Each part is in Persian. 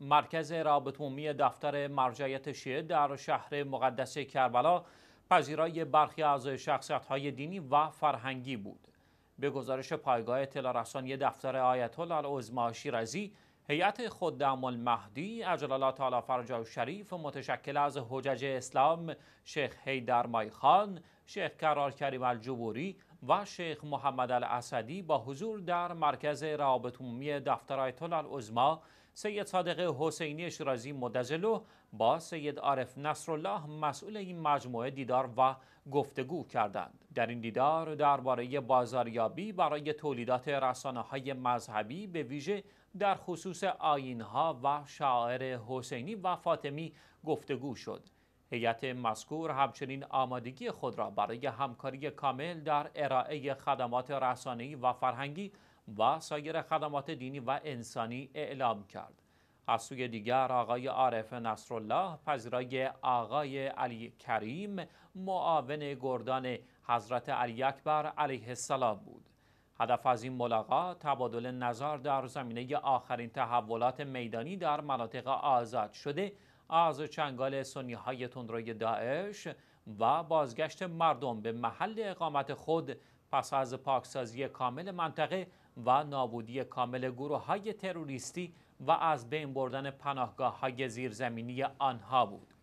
مرکز رابط عمومی دفتر مرجعیت شیعه در شهر مقدس کربلا پذیرای برخی از شخصیت‌های دینی و فرهنگی بود. به گزارش پایگاه اطلاع رسانی دفتر آیت الله العظما شیرازی، هیئت خدام المهدی الله تعالی فرجا شریف متشکل از حجج اسلام شیخ حیدر مایخان شیخ کرار کریم الجبوری و شیخ محمد الاسدی با حضور در مرکز روابط عمومی دفتر آیت العظما سید صادق حسینی شیرازی مدزلو با سید عارف نصرالله مسئول این مجموعه دیدار و گفتگو کردند در این دیدار درباره بازاریابی برای تولیدات رسانه های مذهبی به ویژه در خصوص آینها و شاعر حسینی و فاطمی گفتگو شد هیئت مذکور همچنین آمادگی خود را برای همکاری کامل در ارائه خدمات رسانه‌ای و فرهنگی و سایر خدمات دینی و انسانی اعلام کرد. از سوی دیگر آقای عارف نصرالله پذیرای آقای علی کریم معاون گردان حضرت علی اکبر علیه السلام بود. هدف از این ملاقات تبادل نظر در زمینه آخرین تحولات میدانی در مناطق آزاد شده از چنگال سنی های تندروی داعش و بازگشت مردم به محل اقامت خود پس از پاکسازی کامل منطقه و نابودی کامل گروه های تروریستی و از بین بردن پناهگاه های زیرزمینی آنها بود.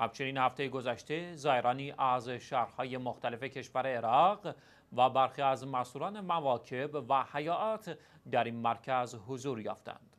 همچنین هفته گذشته زایرانی از شهرهای مختلف کشور عراق و برخی از مسئولان مواکب و حیات در این مرکز حضور یافتند.